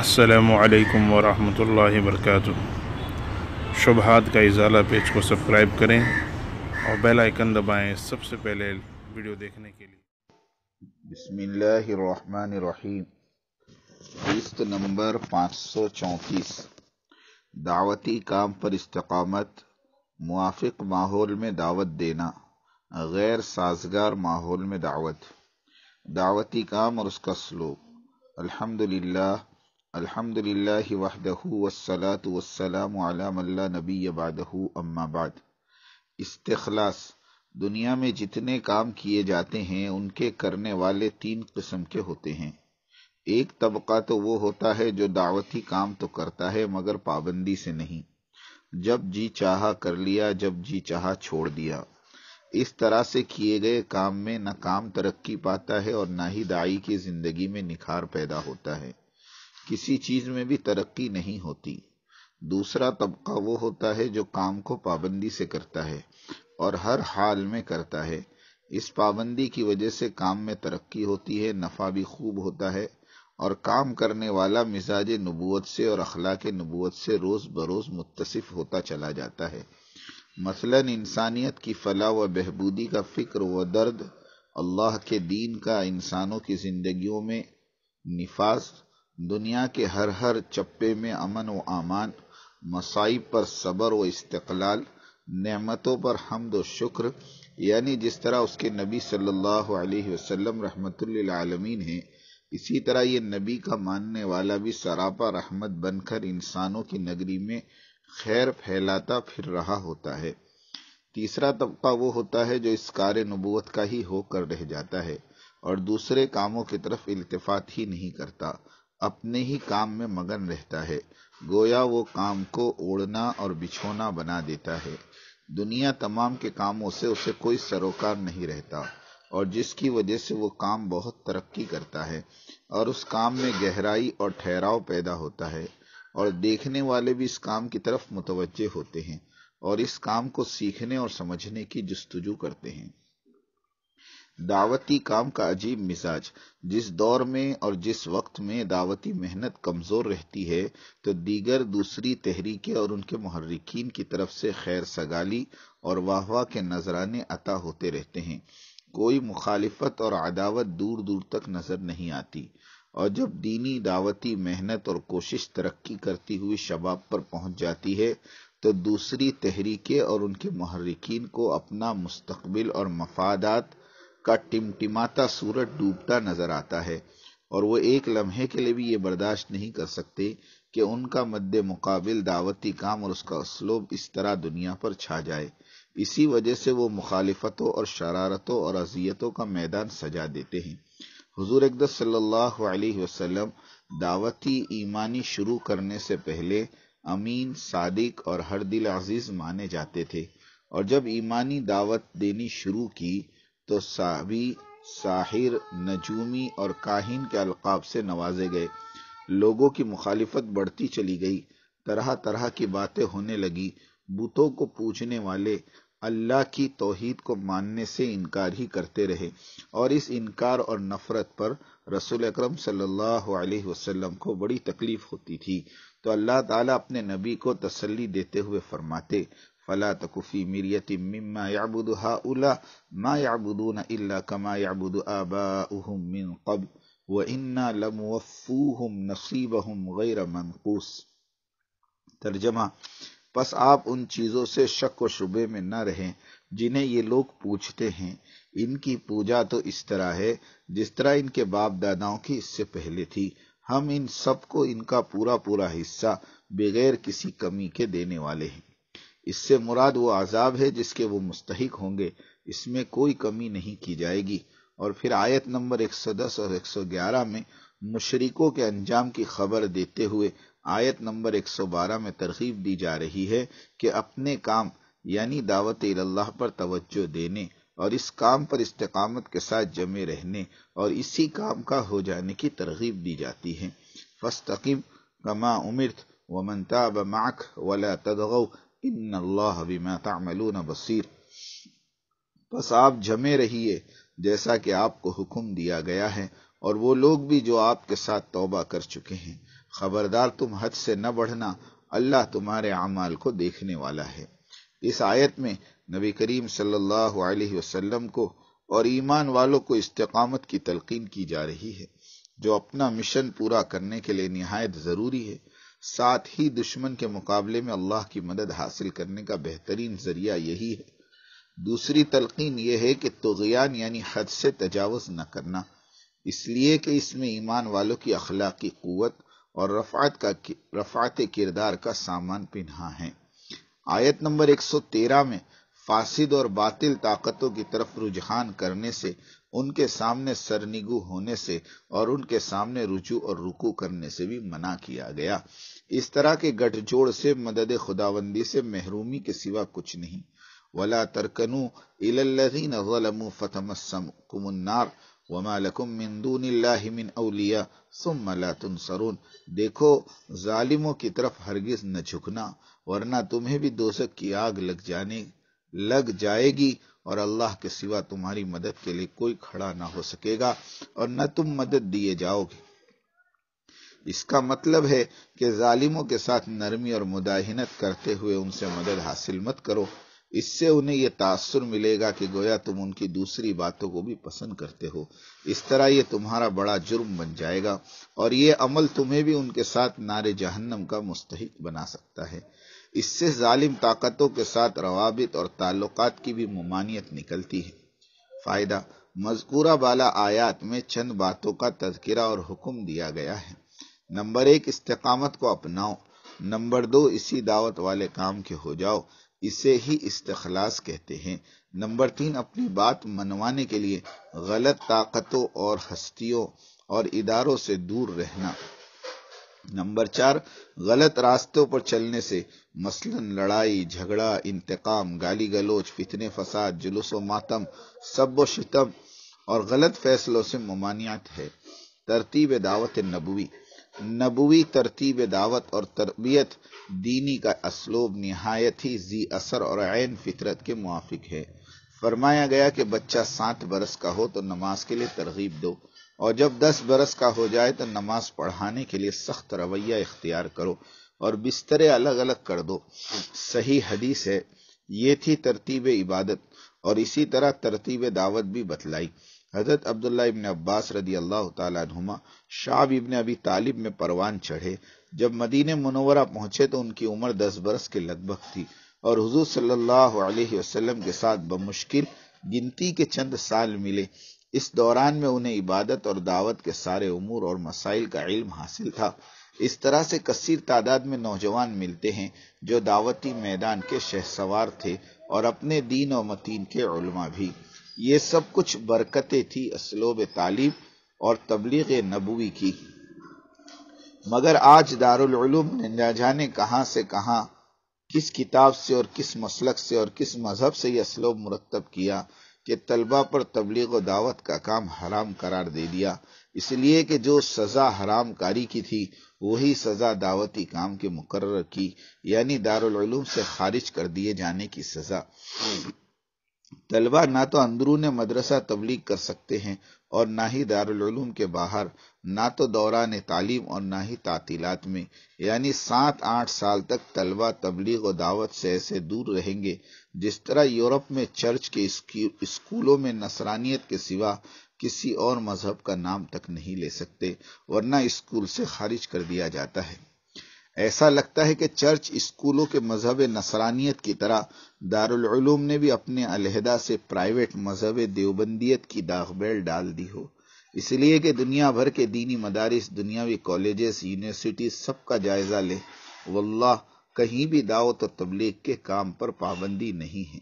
असलकम वरहल वर्क शुभहात का इजाला पेज को सब्सक्राइब करें और बेल आइकन दबाएं सबसे पहले वीडियो देखने के लिए नंबर किस्त नंबर 534 दावती काम पर इस्तकामत मुआफ़ माहौल में दावत देना गैर साजगार माहौल में दावत दावती काम और उसका स्लोक अल्हम्दुलिल्लाह अल्हम्दुलिल्लाहि वहदहु वस्सलातु वस्सलामु अला मल्ला नबी बादहु अम्मा बाद इस्तखलास दुनिया में जितने काम किए जाते हैं उनके करने वाले तीन किस्म के होते हैं एक तबका तो वो होता है जो दावती काम तो करता है मगर पाबंदी से नहीं जब जी चाहा कर लिया जब जी चाहा छोड़ दिया इस तरह से किए गए काम में न काम तरक्की पाता है और ना ही दाई की जिंदगी में निखार पैदा होता है किसी चीज में भी तरक्की नहीं होती दूसरा तबका वो होता है जो काम को पाबंदी से करता है और हर हाल में करता है इस पाबंदी की वजह से काम में तरक्की होती है नफा भी खूब होता है और काम करने वाला मिजाज नबूत से और अखलाक नबूत से रोज बरोज मुतसिफ होता चला जाता है मसलन इंसानियत की फलाह व बहबूदी का फिक्र व दर्द अल्लाह के दीन का इंसानों की जिंदगियों में निफाज दुनिया के हर हर चप्पे में अमन व आमान मसाइब पर सब्र व इस्तकलाल नेमतों पर हमद व शुक्र यानी जिस तरह उसके नबी सल्लल्लाहु अलैहि वसल्लम आलमीन हैं इसी तरह ये नबी का मानने वाला भी सरापा रहमत बनकर इंसानों की नगरी में खैर फैलाता फिर रहा होता है तीसरा तबका वो होता है जो इस कार नबूत का ही होकर रह जाता है और दूसरे कामों की तरफ इल्तफात ही नहीं करता अपने ही काम में मगन रहता है गोया वो काम को ओढ़ना और बिछोना बना देता है दुनिया तमाम के कामों से उसे कोई सरोकार नहीं रहता और जिसकी वजह से वो काम बहुत तरक्की करता है और उस काम में गहराई और ठहराव पैदा होता है और देखने वाले भी इस काम की तरफ मुतवजह होते हैं और इस काम को सीखने और समझने की जस्तजू करते हैं दावती काम का अजीब मिजाज जिस दौर में और जिस वक्त में दावती मेहनत कमज़ोर रहती है तो दीगर दूसरी तहरीके और उनके महर्रिकीन की तरफ से खैर सगाली और वाहवाह के नजराने अता होते रहते हैं कोई मुखालिफत और अदावत दूर दूर तक नजर नहीं आती और जब दीनी दावती मेहनत और कोशिश तरक्की करती हुई शबाब पर पहुंच जाती है तो दूसरी तहरीकें और उनके महर्रिकीन को अपना मुस्तबिल और मफादात का टिमटिमाता सूरज डूबता नजर आता है और वो एक लम्हे के लिए भी ये बर्दाश्त नहीं कर सकते कि उनका मद्दे मुकाबिल दावती काम और उसका उसलोब इस तरह दुनिया पर छा जाए इसी वजह से वो मुखालफतों और शरारतों और अजियतों का मैदान सजा देते हैं हजूर अकदस सल्लल्लाहु अलैहि वसल्लम दावती ईमानी शुरू करने से पहले अमीन सादिक और हर दिल अजीज माने जाते थे और जब ईमानी दावत देनी शुरू की तो सावी साहिर नजूमी और काहिन के अलकाब से नवाजे गए लोगों की मुखालफत बढ़ती चली गई तरह तरह की बातें होने लगी बुतों को पूछने वाले अल्लाह की तोहीद को मानने से इनकार ही करते रहे और इस इनकार और नफरत पर रसूल अक्रम सल्लल्लाहु को बड़ी तकलीफ होती थी तो अल्लाह तला अपने नबी को तसली देते हुए फरमाते फला तकुफ़ी मिरियत मम्मा याबुद हाउला मा याबुदून इल्ला कमा याबुद आबाउहुम मिन कब व इन्ना लमवफ़ूहुम नसीबहुम गैर मनकूस तर्जमा बस आप उन चीज़ों से शक व शुबे में न रहें जिन्हें ये लोग पूछते हैं इनकी पूजा तो इस तरह है जिस तरह इनके बाप दादाओं की इससे पहले थी हम इन सबको इनका पूरा पूरा हिस्सा बगैर किसी कमी के देने वाले हैं इससे मुराद वो आज़ाब है जिसके वो मुस्तक होंगे इसमें कोई कमी नहीं की जाएगी और फिर आयत नंबर 110 और 111 में मुशरकों के अंजाम की खबर देते हुए आयत नंबर 112 में तरगीब दी जा रही है कि अपने काम यानी दावत अल्लाह पर तवज्जो देने और इस काम पर इस्तकामत के साथ जमे रहने और इसी काम का हो जाने की तरगीब दी जाती है फस्तकीब कमा उमिर वमनता बमाख वला तदगव इन अल्लाह बिमा तामलून बसीर बस आप जमे रहिए जैसा कि आपको हुक्म दिया गया है और वो लोग भी जो आपके साथ तौबा कर चुके हैं खबरदार तुम हद से न बढ़ना अल्लाह तुम्हारे अमाल को देखने वाला है इस आयत में नबी करीम सल्लल्लाहु अलैहि वसल्लम को और ईमान वालों को इस्तकामत की तलकीन की जा रही है जो अपना मिशन पूरा करने के लिए नहायत ज़रूरी है साथ ही दुश्मन के मुकाबले में अल्लाह की मदद हासिल करने का बेहतरीन जरिया यही है दूसरी तलकीन यह है कि तोगयान यानी हद से तजावज न करना इसलिए कि इसमें ईमान वालों की अखलाकी क़वत और रफ़ात का रफ़ात किरदार का सामान पिन्हा है आयत नंबर 113 में फासिद और बातिल ताकतों की तरफ रुझान करने से उनके सामने सरनिगु होने से और उनके सामने रुचु और रुकू करने से भी मना किया गया इस तरह के गठजोड़ से मदद खुदाबंदी से महरूमी के सिवा कुछ नहीं वला तरकनु इलल्लजीन ज़लमू कुमुन्नार वमा लकुम मिन दूनिल्लाहि मिन औलिया सुम्मा ला तुनसरून देखो जालिमों की तरफ हरगिज न झुकना वरना तुम्हें भी दोजख की आग लग जाने लग जाएगी और अल्लाह के सिवा तुम्हारी मदद के लिए कोई खड़ा ना हो सकेगा और न तुम मदद दिए जाओगे इसका मतलब है कि जालिमों के साथ नरमी और मुदाहिनत करते हुए उनसे मदद हासिल मत करो इससे उन्हें यह तासर मिलेगा कि गोया तुम उनकी दूसरी बातों को भी पसंद करते हो इस तरह यह तुम्हारा बड़ा जुर्म बन जाएगा और ये अमल तुम्हें भी उनके साथ नारे जहन्नम का मुस्तहिक बना सकता है इससे जालिम ताकतों के साथ रवाबित और ताल्लुक की भी ममानियत निकलती है फ़ायदा मजकूरा वाला आयात में चंद बातों का तस्करा और हुक्म दिया गया है नंबर एक इस्तकामत को अपनाओ नंबर दो इसी दावत वाले काम के हो जाओ इसे ही इस्तलास कहते हैं नंबर तीन अपनी बात मनवाने के लिए गलत ताकतों और हस्तियों और इदारों से दूर रहना नंबर चार गलत रास्तों पर चलने से मसलन लड़ाई झगड़ा इंतकाम गाली गलोच फितने फसाद जुलूस व मातम सब व शितम और गलत फैसलों से ममानियत है तरतीब दावत नबवी नबवी तरतीब दावत और तरबियत दीनी का असलूब नहायत ही जी असर और आन फितरत के मुआफिक है फरमाया गया कि बच्चा सात बरस का हो तो नमाज के लिए तरगीब दो और जब दस बरस का हो जाए तो नमाज पढ़ाने के लिए सख्त रवैया इख्तियार करो और बिस्तरे अलग अलग कर दो सही हदीस है ये थी तरतीब इबादत और इसी तरह तरतीब दावत भी बतलाई हजरत अब्दुल्ला इबन अब्बास रदी अल्लाह तुमा शाब इबन अभी तालिब में परवान चढ़े जब मदीने मुनवरा पहुंचे तो उनकी उम्र दस बरस के लगभग थी और हुजूर सल्लल्लाहु अलैहि वसल्लम के साथ बमुश्किल गिनती के चंद साल मिले इस दौरान में उन्हें इबादत और दावत के सारे उमूर और मसाइल का इल्म हासिल था इस तरह से कसीर तादाद में नौजवान मिलते हैं जो दावती मैदान के शहसवार थे और अपने दीन और मतीन के उलमा भी ये सब कुछ बरकतें थी असलोब तालीब और तबलीग नबूवी की मगर आज दारुलूम ने न जाने कहां से कहां किस किताब से और किस मसलक से और किस मजहब से यह असलोब मुरतब किया कि तलबा पर तबलीग दावत का काम हराम करार दे दिया इसलिए कि जो सज़ा हराम कारी की थी वही सज़ा दावती काम के मुकर की यानी दारूम से खारिज कर दिए जाने की सज़ा तलबा ना तो अंदरून मदरसा तबलीग कर सकते हैं और ना ही दारुलूम के बाहर ना तो दौरान तालीम और ना ही तातीलात में यानी सात आठ साल तक तलबा तबलीग और दावत से ऐसे दूर रहेंगे जिस तरह यूरोप में चर्च के स्कूलों में नसरानियत के सिवा किसी और मजहब का नाम तक नहीं ले सकते वरना स्कूल से खारिज कर दिया जाता है ऐसा लगता है कि चर्च स्कूलों के मजहब नसरानियत की तरह दारुलूम ने भी अपने अलहदा से प्राइवेट मजहब देवबंदियत की दाखबेल डाल दी हो इसलिए कि दुनिया भर के दीनी मदारस दुनियावी कॉलेजेस यूनिवर्सिटी सबका जायजा ले वल्लाह कहीं भी दावत तो और तबलीग के काम पर पाबंदी नहीं है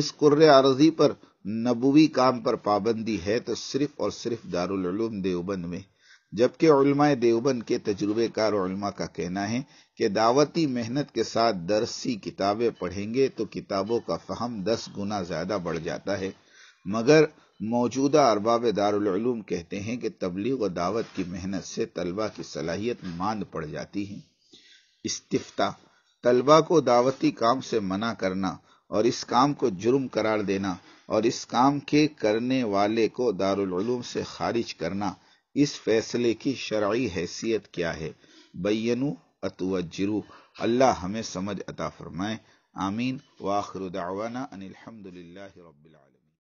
इस कुर्र अर्जी पर नबूवी काम पर पाबंदी है तो सिर्फ और सिर्फ दारुलूम देवबंद में जबकि उलमाए देवबंद के तजुर्बेकार उलमा का कहना है कि दावती मेहनत के साथ दरसी किताबें पढ़ेंगे तो किताबों का फहम दस गुना ज़्यादा बढ़ जाता है मगर मौजूदा अरबाब दारुलूम कहते हैं कि तबलीग और दावत की मेहनत से तलबा की सलाहियत मांद पड़ जाती है इस्तीफा तलबा को दावती काम से मना करना और इस काम को जुर्म करार देना और इस काम के करने वाले को दारुलूम से खारिज करना इस फैसले की शर्य हैसियत क्या है बैनु अतवजरू अल्लाह हमें समझ अता फरमाए आमीन वाखरुदावाना अनिलहमदिल्ला रबीआल